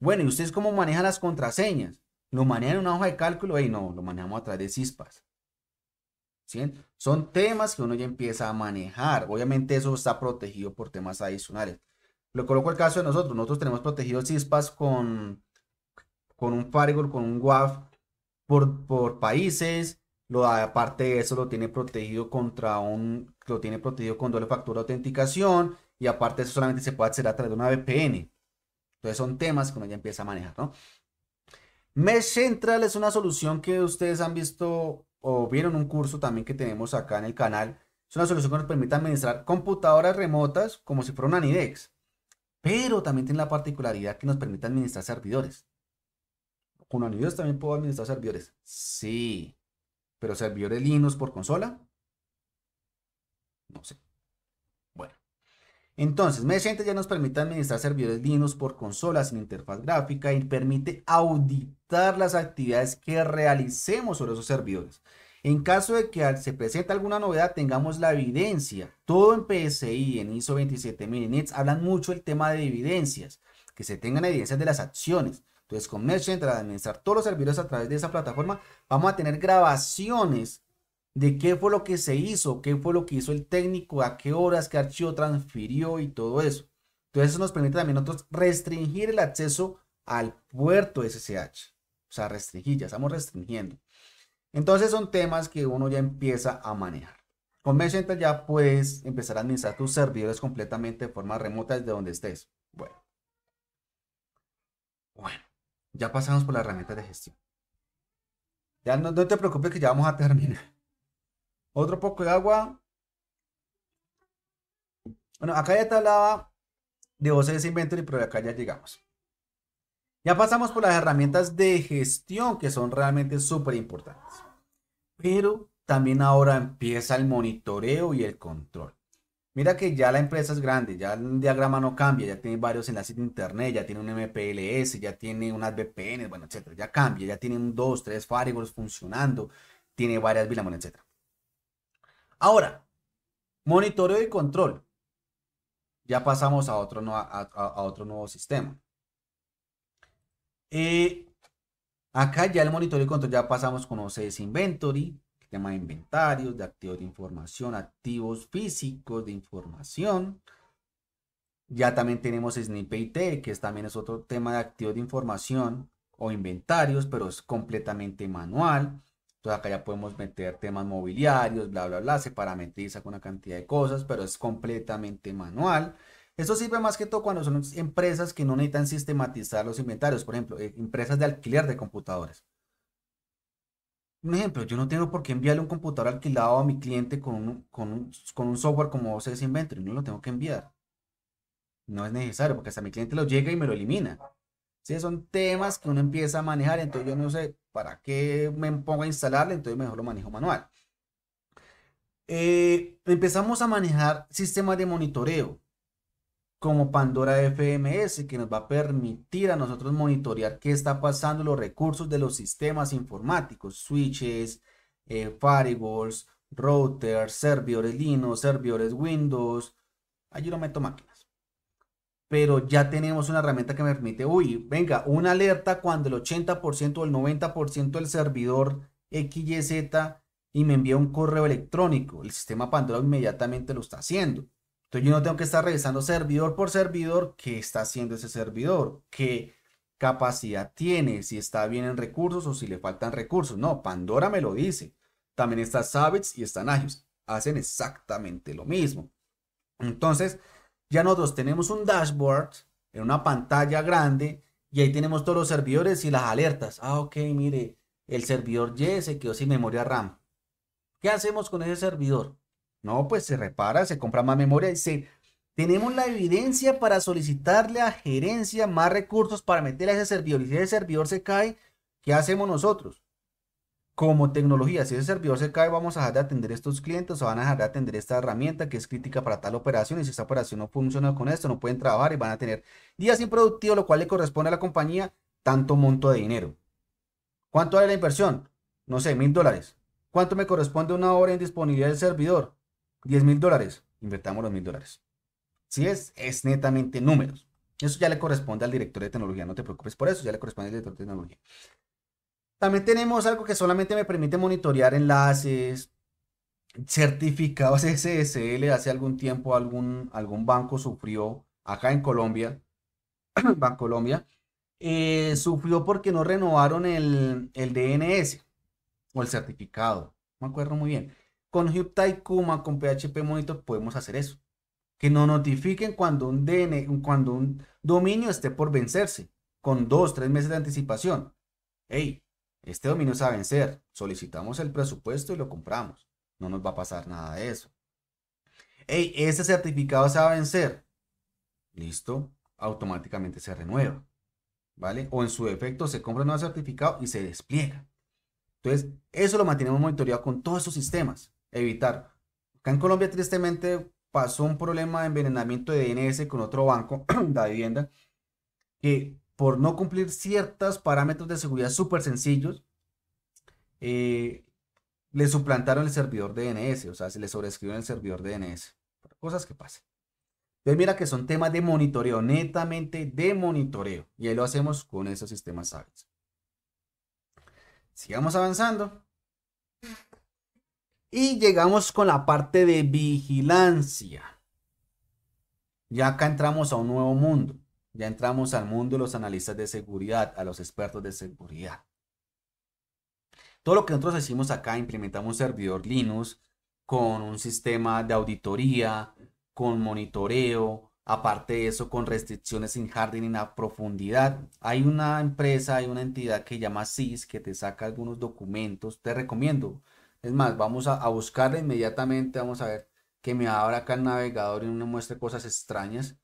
Bueno, ¿y ustedes cómo manejan las contraseñas? Lo manejan en una hoja de cálculo, y no, lo manejamos a través de CISPAS. ¿Sí? Son temas que uno ya empieza a manejar. Obviamente eso está protegido por temas adicionales. Lo coloco el caso de nosotros. Nosotros tenemos protegido CISPAS con, con un Firewall, con un WAF por, por países. Lo, aparte de eso lo tiene protegido contra un, lo tiene protegido con doble factura de autenticación y aparte eso solamente se puede hacer a través de una VPN. Entonces son temas que uno ya empieza a manejar, ¿no? Mesh Central es una solución que ustedes han visto o vieron un curso también que tenemos acá en el canal. Es una solución que nos permite administrar computadoras remotas como si fuera un NIDEX, pero también tiene la particularidad que nos permite administrar servidores. Con NIDEX también puedo administrar servidores. Sí, pero servidores Linux por consola, no sé. Entonces, Merchant ya nos permite administrar servidores Linux por consolas sin interfaz gráfica y permite auditar las actividades que realicemos sobre esos servidores. En caso de que se presente alguna novedad, tengamos la evidencia. Todo en PSI, en ISO 27000, hablan mucho el tema de evidencias, que se tengan evidencias de las acciones. Entonces, con Merchant, al administrar todos los servidores a través de esa plataforma, vamos a tener grabaciones de qué fue lo que se hizo, qué fue lo que hizo el técnico, a qué horas, qué archivo transfirió y todo eso. Entonces eso nos permite también nosotros restringir el acceso al puerto SSH. O sea, restringir, ya estamos restringiendo. Entonces son temas que uno ya empieza a manejar. Con Messenger ya puedes empezar a administrar tus servidores completamente de forma remota desde donde estés. Bueno. Bueno, ya pasamos por las herramientas de gestión. Ya no te preocupes que ya vamos a terminar. Otro poco de agua. Bueno, acá ya te hablaba de OCS Inventory, pero acá ya llegamos. Ya pasamos por las herramientas de gestión que son realmente súper importantes. Pero también ahora empieza el monitoreo y el control. Mira que ya la empresa es grande, ya el diagrama no cambia, ya tiene varios enlaces de internet, ya tiene un MPLS, ya tiene unas VPN, bueno, etcétera, ya cambia, ya tiene un 2, 3 firewalls funcionando, tiene varias VLAN, etcétera. Ahora, monitoreo y control. Ya pasamos a otro, otro nuevo sistema. Eh, acá ya el monitoreo y control, ya pasamos con OCS Inventory, tema de inventarios, de activos de información, activos físicos de información. Ya también tenemos SNPIT, que que también es otro tema de activos de información o inventarios, pero es completamente manual. Entonces acá ya podemos meter temas mobiliarios, bla, bla, bla, se parametriza con una cantidad de cosas, pero es completamente manual. Eso sirve más que todo cuando son empresas que no necesitan sistematizar los inventarios, por ejemplo, eh, empresas de alquiler de computadores. Un ejemplo, yo no tengo por qué enviarle un computador alquilado a mi cliente con un, con con un software como OCS Inventory, no lo tengo que enviar. No es necesario, porque hasta mi cliente lo llega y me lo elimina. Son temas que uno empieza a manejar, entonces yo no sé para qué me pongo a instalarle, entonces mejor lo manejo manual. Eh, empezamos a manejar sistemas de monitoreo como Pandora FMS, que nos va a permitir a nosotros monitorear qué está pasando los recursos de los sistemas informáticos, switches, eh, firewalls, routers, servidores Linux, servidores Windows. Allí no meto máquinas pero ya tenemos una herramienta que me permite, uy, venga, una alerta cuando el 80% o el 90% del servidor XYZ y me envía un correo electrónico, el sistema Pandora inmediatamente lo está haciendo. Entonces yo no tengo que estar revisando servidor por servidor qué está haciendo ese servidor, qué capacidad tiene, si está bien en recursos o si le faltan recursos. No, Pandora me lo dice. También está Savitz y está Nagios. Hacen exactamente lo mismo. Entonces, ya nosotros tenemos un dashboard en una pantalla grande y ahí tenemos todos los servidores y las alertas. Ah, ok, mire, el servidor Y se quedó sin memoria RAM. ¿Qué hacemos con ese servidor? No, pues se repara, se compra más memoria y se... Tenemos la evidencia para solicitarle a gerencia más recursos para meter a ese servidor. Y si ese servidor se cae, ¿qué hacemos nosotros? como tecnología. Si ese servidor se cae, vamos a dejar de atender estos clientes o van a dejar de atender esta herramienta que es crítica para tal operación. Y si esta operación no funciona con esto, no pueden trabajar y van a tener días improductivos, lo cual le corresponde a la compañía tanto monto de dinero. ¿Cuánto vale la inversión? No sé, mil dólares. ¿Cuánto me corresponde una hora en disponibilidad del servidor? Diez mil dólares. Invertamos los mil dólares. Si es, es netamente números. Eso ya le corresponde al director de tecnología, no te preocupes por eso, ya le corresponde al director de tecnología. También tenemos algo que solamente me permite monitorear enlaces, certificados SSL. (laughs) Hace algún tiempo algún, algún banco sufrió acá en Colombia, (clears throat) Banco. Colombia, eh, sufrió porque no renovaron el, DNS o el certificado. Me acuerdo muy bien. Con Hypta Kuma, con PHP Monitor podemos hacer eso. Que nos notifiquen cuando un, cuando un dominio esté por vencerse, con dos, tres meses de anticipación. Hey, este dominio va a vencer. Solicitamos el presupuesto y lo compramos. No nos va a pasar nada de eso. Ey, ese certificado va a vencer. Listo. Automáticamente se renueva. ¿Vale? O en su defecto se compra un nuevo certificado y se despliega. Entonces, eso lo mantenemos monitoreado con todos esos sistemas. Evitar. Acá en Colombia, tristemente, pasó un problema de envenenamiento de DNS con otro banco, (clears throat) la vivienda, que por no cumplir ciertos parámetros de seguridad súper sencillos, eh, le suplantaron el servidor DNS, o sea, se le sobrescribió el servidor DNS. Cosas que pasan. Entonces mira que son temas de monitoreo, netamente de monitoreo. Y ahí lo hacemos con esos sistemas SABES. Sigamos avanzando. Y llegamos con la parte de vigilancia. Ya acá entramos a un nuevo mundo. Ya entramos al mundo de los analistas de seguridad, a los expertos de seguridad. Todo lo que nosotros decimos acá, implementamos un servidor Linux con un sistema de auditoría, con monitoreo, aparte de eso, con restricciones sin hardening a profundidad. Hay una empresa, hay una entidad que llama SIS que te saca algunos documentos, te recomiendo. Es más, vamos a, buscarla inmediatamente, vamos a ver que me abra acá el navegador y me muestre cosas extrañas.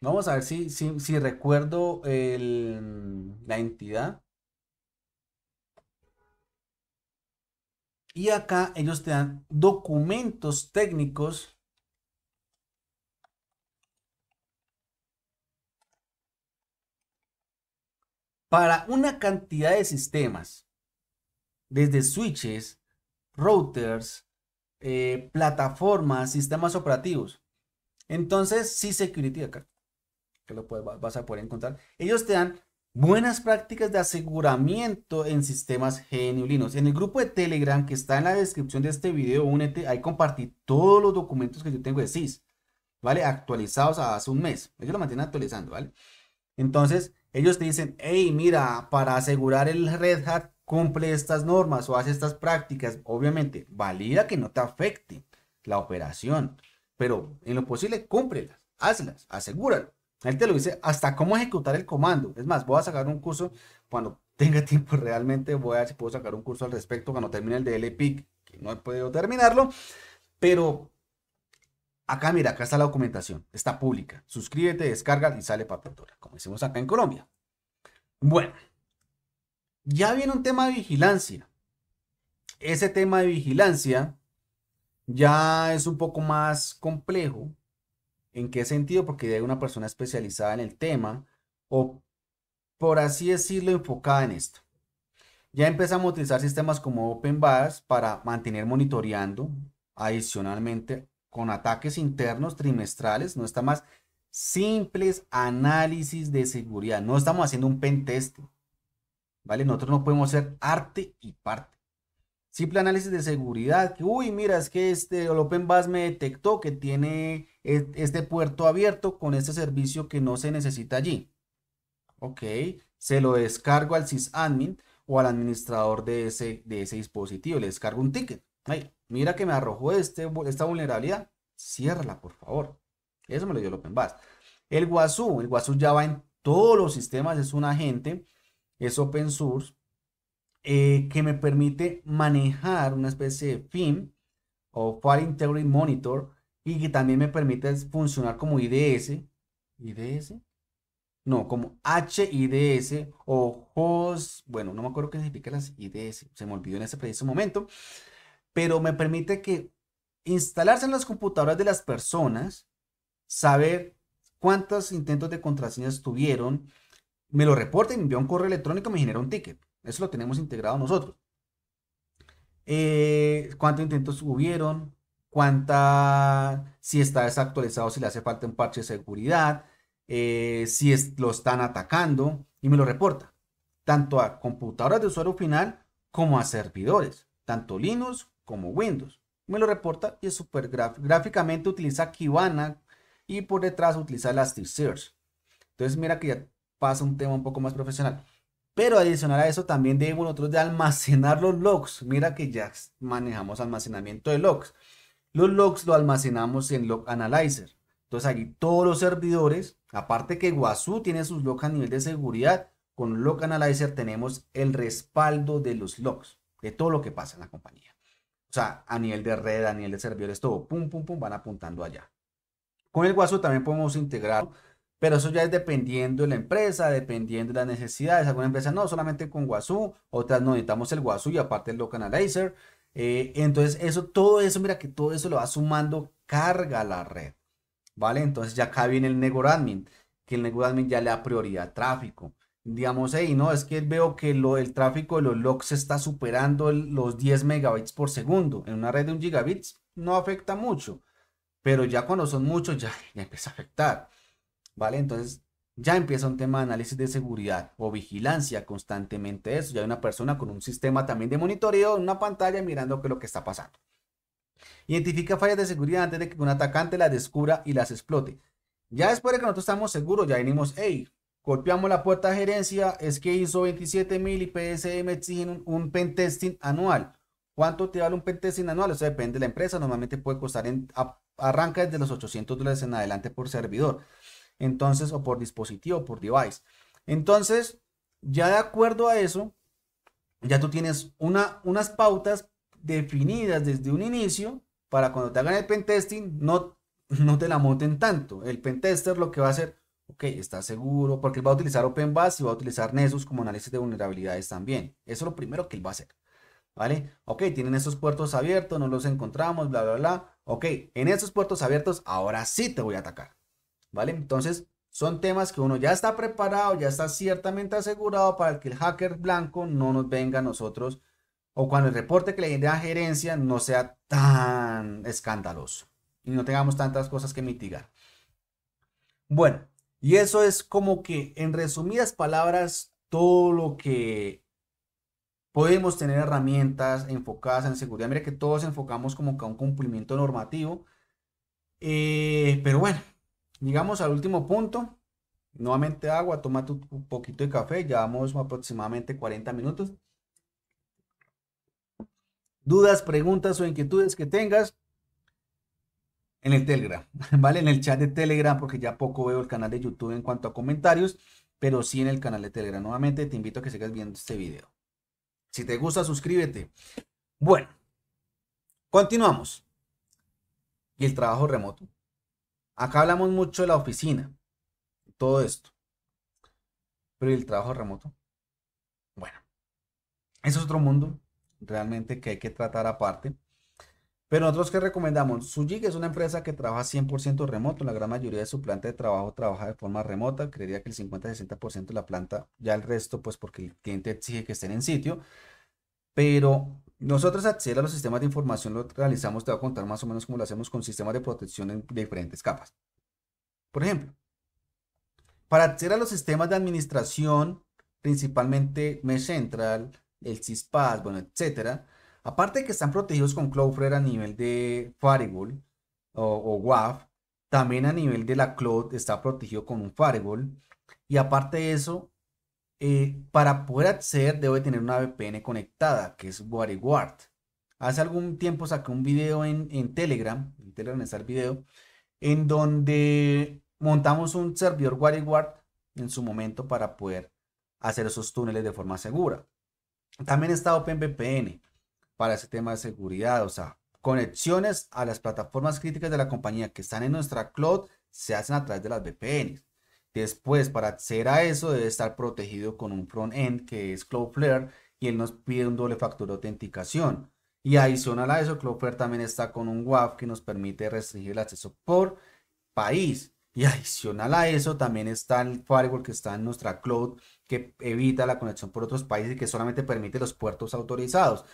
Vamos a ver si, recuerdo la entidad. Y acá ellos te dan documentos técnicos. Para una cantidad de sistemas. Desde switches, routers, eh, plataformas, sistemas operativos. Entonces, sí, security acá que lo vas a poder encontrar. Ellos te dan buenas prácticas de aseguramiento en sistemas genuinos. En el grupo de Telegram que está en la descripción de este video, únete, ahí compartí todos los documentos que yo tengo de CIS ¿vale? Actualizados hace un mes. Ellos lo mantienen actualizando, ¿vale? Entonces, ellos te dicen, hey, mira, para asegurar el Red Hat cumple estas normas o hace estas prácticas, obviamente, valida que no te afecte la operación, pero en lo posible, cúmplelas, hazlas, asegúralo. Él te lo dice hasta cómo ejecutar el comando. Es más, voy a sacar un curso cuando (laughs) tenga tiempo realmente. Voy a ver si puedo sacar un curso al respecto cuando termine el de que no he podido terminarlo. Pero acá, mira, acá está la documentación. Está pública. Suscríbete, descarga y sale para pintura, como hicimos acá en Colombia. Bueno, ya viene un tema de vigilancia. Ese tema de vigilancia ya es un poco más complejo ¿En qué sentido? Porque hay una persona especializada en el tema o, por así decirlo, enfocada en esto. Ya empezamos a utilizar sistemas como OpenVAS para mantener monitoreando adicionalmente con ataques internos trimestrales, no está más simples análisis de seguridad. No estamos haciendo un pen test. ¿Vale? Nosotros no podemos hacer arte y parte simple análisis de seguridad, uy, mira, es que este, el OpenBus me detectó que tiene e, este puerto abierto con este servicio que no se necesita allí. Ok, se lo descargo al sysadmin o al administrador de ese, de ese dispositivo, le descargo un ticket. mira que me arrojó este, esta vulnerabilidad, ciérrala por favor. Eso me lo dio el El WASU. el WASU ya va en todos los sistemas, es un agente, es open source, eh, que me permite manejar una especie de FIM o file Integrity Monitor y que también me permite funcionar como IDS. ¿IDS? No, como HIDS o host. Bueno, no me acuerdo qué significa las IDS. Se me olvidó en ese preciso momento. Pero me permite que instalarse en las computadoras de las personas, saber cuántos intentos de contraseñas tuvieron, me lo reporta me envía un correo electrónico me genera un ticket. Eso lo tenemos integrado nosotros. Eh, ¿Cuántos intentos hubieron? ¿Cuánta? Si está desactualizado, si le hace falta un parche de seguridad, eh, si lo están atacando y me lo reporta. Tanto a computadoras de usuario final como a servidores, tanto Linux como Windows. Me lo reporta y es súper gráficamente utiliza Kibana y por detrás utiliza Elasticsearch. Entonces mira que ya pasa un tema un poco más profesional. Pero adicional a eso también debemos nosotros de almacenar los logs. Mira que ya manejamos almacenamiento de logs. Los logs lo almacenamos en Log Analyzer. Entonces allí todos los servidores, aparte que Guazú tiene sus logs a nivel de seguridad, con Log Analyzer tenemos el respaldo de los logs, de todo lo que pasa en la compañía. O sea, a nivel de red, a nivel de servidores, todo, pum, pum, pum, van apuntando allá. Con el Guazú también podemos integrar pero eso ya es dependiendo de la empresa, dependiendo de las necesidades. Algunas empresas no, solamente con Guazú, otras no necesitamos el Guazú y aparte el Local eh, entonces, eso, todo eso, mira que todo eso lo va sumando carga a la red. ¿Vale? Entonces ya acá viene el network Admin, que el network Admin ya le da prioridad al tráfico. Digamos, hey, no, es que veo que lo, el tráfico de los logs está superando los 10 megabytes por segundo. En una red de un gigabit no afecta mucho, pero ya cuando son muchos ya empieza a afectar. ¿vale? Entonces ya empieza un tema de análisis de seguridad o vigilancia constantemente eso. Ya hay una persona con un sistema también de monitoreo en una pantalla mirando qué es lo que está pasando. Identifica fallas de seguridad antes de que un atacante las descubra y las explote. Ya después de que nosotros estamos seguros, ya venimos, hey, golpeamos la puerta de gerencia, es que hizo 27000 mil y PSM exigen un pentesting anual. ¿Cuánto te vale un pentesting anual? Eso depende de la empresa. Normalmente puede costar, en, arranca desde los 800 dólares en adelante por servidor. Entonces, o por dispositivo, por device. Entonces, ya de acuerdo a eso, ya tú tienes una, unas pautas definidas desde un inicio para cuando te hagan el pentesting, no, no te la monten tanto. El pentester lo que va a hacer, ok, está seguro, porque va a utilizar OpenBAS y va a utilizar Nessus como análisis de vulnerabilidades también. Eso es lo primero que él va a hacer. ¿Vale? Ok, tienen esos puertos abiertos, no los encontramos, bla, bla, bla. Ok, en esos puertos abiertos, ahora sí te voy a atacar. ¿vale? Entonces, son temas que uno ya está preparado, ya está ciertamente asegurado para que el hacker blanco no nos venga a nosotros o cuando el reporte que le den a gerencia no sea tan escandaloso y no tengamos tantas cosas que mitigar. Bueno, y eso es como que en resumidas palabras todo lo que podemos tener herramientas enfocadas en seguridad. Mira que todos enfocamos como que a un cumplimiento normativo. Eh, pero bueno, Llegamos al último punto. Nuevamente agua, toma tu, un poquito de café. Llevamos aproximadamente 40 minutos. Dudas, preguntas o inquietudes que tengas en el Telegram, (laughs) ¿vale? En el chat de Telegram, porque ya poco veo el canal de YouTube en cuanto a comentarios, pero sí en el canal de Telegram. Nuevamente te invito a que sigas viendo este video. Si te gusta, suscríbete. Bueno, continuamos. Y el trabajo remoto. Acá hablamos mucho de la oficina, todo esto. Pero el trabajo remoto? Bueno, eso es otro mundo realmente que hay que tratar aparte. Pero nosotros que recomendamos, Sujig es una empresa que trabaja 100% remoto, la gran mayoría de su planta de trabajo trabaja de forma remota, creería que el 50-60% de la planta, ya el resto pues porque el cliente exige que estén en sitio, pero nosotros acceder a los sistemas de información lo realizamos, te voy a contar más o menos cómo lo hacemos con sistemas de protección en diferentes capas. Por ejemplo, para acceder a los sistemas de administración, principalmente Mesh Central, el Syspass, bueno, etcétera, aparte de que están protegidos con Cloudflare a nivel de Firewall o, o WAF, también a nivel de la cloud está protegido con un firewall. Y aparte de eso, eh, para poder acceder debe tener una VPN conectada, que es WireGuard. Hace algún tiempo saqué un video en, Telegram, en Telegram está el video, en donde montamos un servidor WireGuard en su momento para poder hacer esos túneles de forma segura. También está OpenVPN para ese tema de seguridad, o sea, conexiones a las plataformas críticas de la compañía que están en nuestra cloud se hacen a través de las VPNs. Después, para acceder a eso, debe estar protegido con un front-end que es Cloudflare y él nos pide un doble factor de autenticación. Y adicional a eso, Cloudflare también está con un WAF que nos permite restringir el acceso por país. Y adicional a eso, también está el firewall que está en nuestra cloud que evita la conexión por otros países y que solamente permite los puertos autorizados.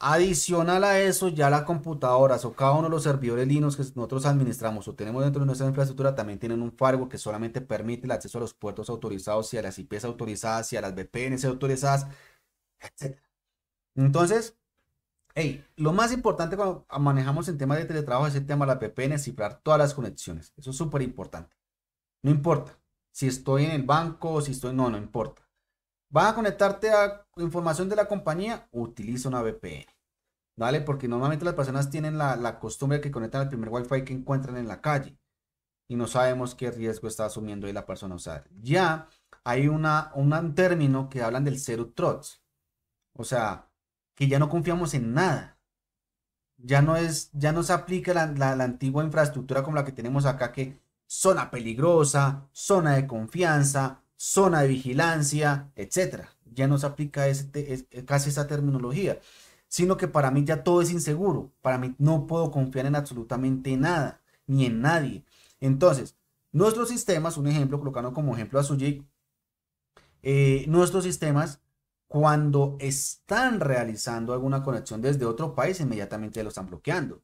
Adicional a eso, ya las computadoras o cada uno de los servidores Linux que nosotros administramos o tenemos dentro de nuestra infraestructura también tienen un firewall que solamente permite el acceso a los puertos autorizados y a las IPs autorizadas y a las VPNs autorizadas, etc. Entonces, hey, lo más importante cuando manejamos en tema de teletrabajo es el tema de las VPN, cifrar todas las conexiones. Eso es súper importante. No importa si estoy en el banco, si estoy, no, no importa. ¿Vas a conectarte a información de la compañía? Utiliza una VPN. ¿Vale? Porque normalmente las personas tienen la, costumbre de que conectan al primer WiFi que encuentran en la calle. Y no sabemos qué riesgo está asumiendo ahí la persona. O ya hay una, un término que hablan del zero trust. O sea, que ya no confiamos en nada. Ya no, es, ya no se aplica la, antigua infraestructura como la que tenemos acá, que zona peligrosa, zona de confianza, zona de vigilancia, etcétera. Ya no se aplica eh, casi esa terminología, sino que para mí ya todo es inseguro. Para mí no puedo confiar en absolutamente nada, ni en nadie. Entonces, nuestros sistemas, un ejemplo, colocando como ejemplo a su eh, nuestros sistemas cuando están realizando alguna conexión desde otro país, inmediatamente lo están bloqueando.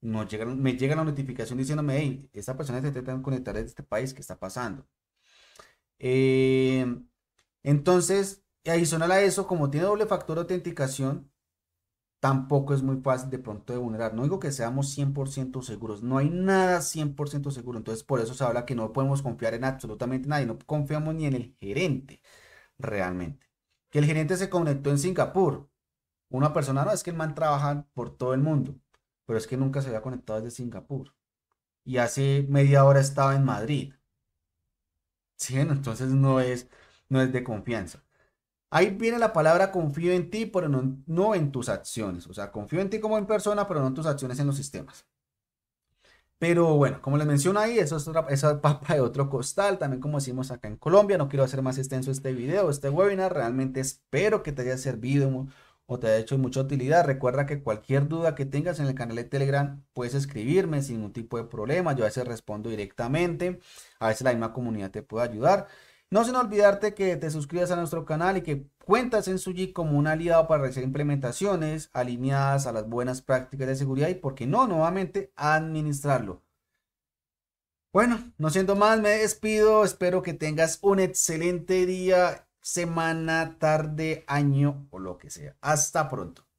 No me llega la notificación diciéndome, hey, esta persona se intenta conectar desde este país, ¿qué está pasando? Eh, entonces, adicional a eso, como tiene doble factor de autenticación, tampoco es muy fácil de pronto de vulnerar. No digo que seamos 100% seguros, no hay nada 100% seguro. Entonces, por eso se habla que no podemos confiar en absolutamente nadie, no confiamos ni en el gerente realmente. Que el gerente se conectó en Singapur. Una persona, no, es que el man trabaja por todo el mundo, pero es que nunca se había conectado desde Singapur. Y hace media hora estaba en Madrid. Entonces no es, no es de confianza. Ahí viene la palabra confío en ti, pero no, en tus acciones. O sea, confío en ti como en persona, pero no en tus acciones en los sistemas. Pero bueno, como les menciono ahí, eso es, otra, esa (laughs) papa de otro costal, también como decimos acá en Colombia. No quiero hacer más extenso este video, este webinar. Realmente espero que te haya servido o te ha hecho mucha utilidad. Recuerda que cualquier duda que tengas en el canal de Telegram puedes escribirme sin ningún tipo de problema. Yo a veces respondo directamente, a veces la misma comunidad te puede ayudar. No sin olvidarte que te suscribas a nuestro canal y que cuentas en Suji como un aliado para hacer implementaciones alineadas a las buenas prácticas de seguridad y, por qué no, nuevamente, administrarlo. Bueno, no siendo más, me despido. Espero que tengas un excelente día semana, tarde, año o lo que sea. Hasta pronto.